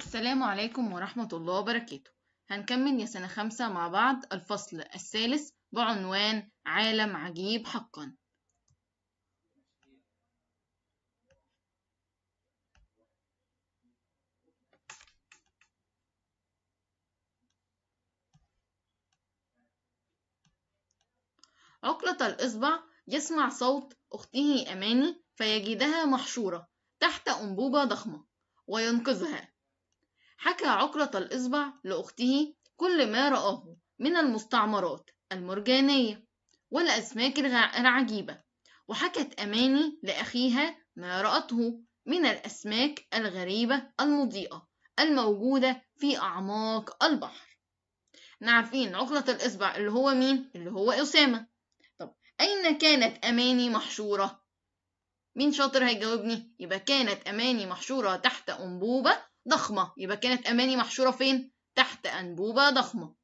السلام عليكم ورحمة الله وبركاته هنكمل يا سنة خمسة مع بعض الفصل الثالث بعنوان عالم عجيب حقا عقلة الإصبع يسمع صوت أخته أماني فيجدها محشورة تحت أنبوبة ضخمة وينقذها حكى عكرة الإصبع لأخته كل ما رآه من المستعمرات المرجانية والأسماك العجيبة وحكت أماني لأخيها ما رأته من الأسماك الغريبة المضيئة الموجودة في أعماق البحر احنا عارفين عقلة الإصبع اللي هو مين؟ اللي هو أسامة طب أين كانت أماني محشورة؟ مين شاطر هيجاوبني؟ يبقى كانت أماني محشورة تحت أنبوبة ضخمة يبقى كانت أماني محشورة فين؟ تحت أنبوبة ضخمة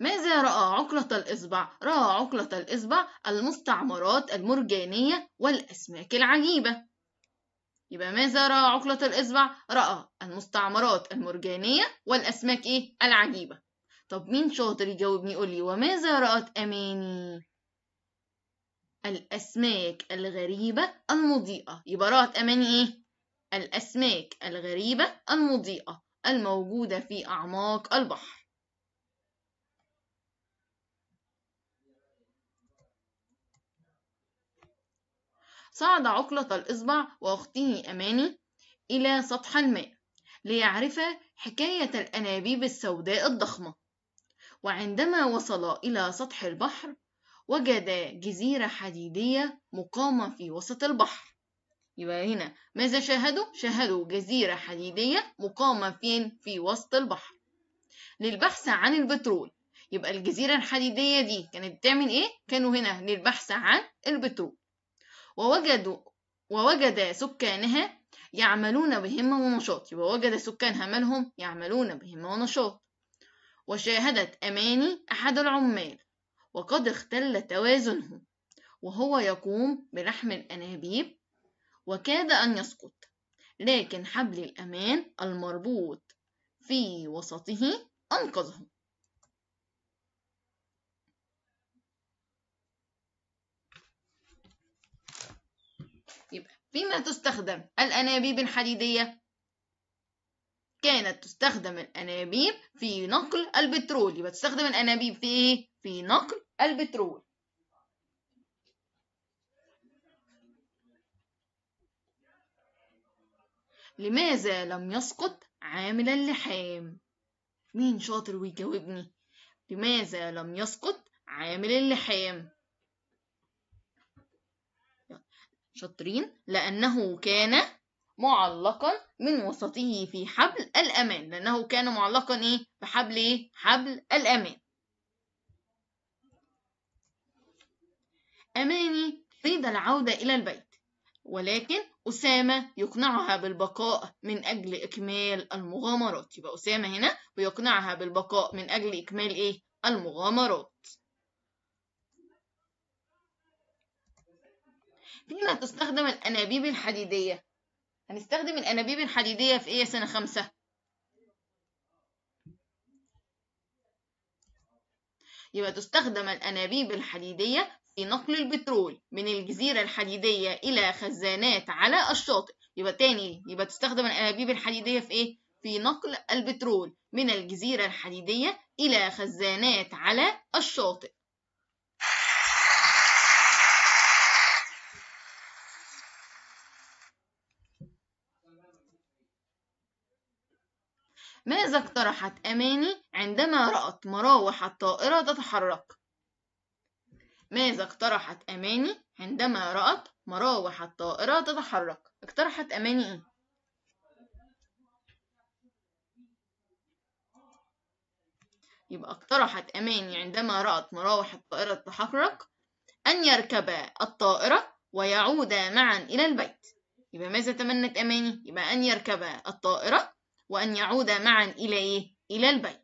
ماذا رأى عقلة الإصبع؟ رأى عقلة الإصبع المستعمرات المرجانية والأسماك العجيبة يبقى ماذا رأى عقلة الإصبع؟ رأى المستعمرات المرجانية والأسماك إيه؟ العجيبة طب مين شاطر يجاوبني يقول لي وماذا رأت أماني؟ الأسماك الغريبة المضيئة يبقى رأت أماني إيه؟ الأسماك الغريبة المضيئة الموجودة في أعماق البحر صعد عقلة الإصبع وأخته أماني إلى سطح الماء ليعرف حكاية الأنابيب السوداء الضخمة وعندما وصلا إلى سطح البحر وجد جزيرة حديدية مقامة في وسط البحر يبقى هنا ماذا شاهدوا؟ شاهدوا جزيرة حديدية مقامة فين؟ في وسط البحر للبحث عن البترول يبقى الجزيرة الحديدية دي كانت بتعمل ايه؟ كانوا هنا للبحث عن البترول ووجدوا ووجد سكانها يعملون بهمة ونشاط يبقى وجد سكانها مالهم يعملون بهمة ونشاط وشاهدت أماني أحد العمال وقد اختل توازنه وهو يقوم بلحم الأنابيب وكاد أن يسقط لكن حبل الأمان المربوط في وسطه أنقذه يبقى فيما تستخدم الأنابيب الحديدية؟ كانت تستخدم الأنابيب في نقل البترول يبقى تستخدم الأنابيب في إيه؟ في نقل البترول لماذا لم يسقط عامل اللحام مين شاطر ويجاوبني لماذا لم يسقط عامل اللحام شاطرين لأنه كان معلقا من وسطه في حبل الأمان لأنه كان معلقا إيه بحبل إيه حبل الأمان أماني تريد العودة إلى البيت ولكن أسامة يقنعها بالبقاء من أجل إكمال المغامرات يبقى أسامة هنا بيقنعها بالبقاء من أجل إكمال إيه؟ المغامرات فيما تستخدم الأنابيب الحديدية؟ هنستخدم الأنابيب الحديدية في إيه سنة خمسة؟ يبقى تستخدم الأنابيب الحديدية لنقل البترول من الجزيرة الحديدية إلى خزانات على الشاطئ يبقى تاني يبقى تستخدم الأنابيب الحديدية في إيه؟ في نقل البترول من الجزيرة الحديدية إلى خزانات على الشاطئ ماذا اقترحت أماني عندما رأت مراوح الطائرة تتحرك؟ ماذا اقترحت أماني عندما رأت مراوح الطائرة تتحرك؟ اقترحت أماني إيه؟ يبقى اقترحت أماني عندما رأت مراوح الطائرة تتحرك أن يركب الطائرة ويعودا معا إلى البيت يبقى ماذا تمنت أماني؟ يبقى أن يركب الطائرة وأن يعودا معا إلى إيه؟ إلى البيت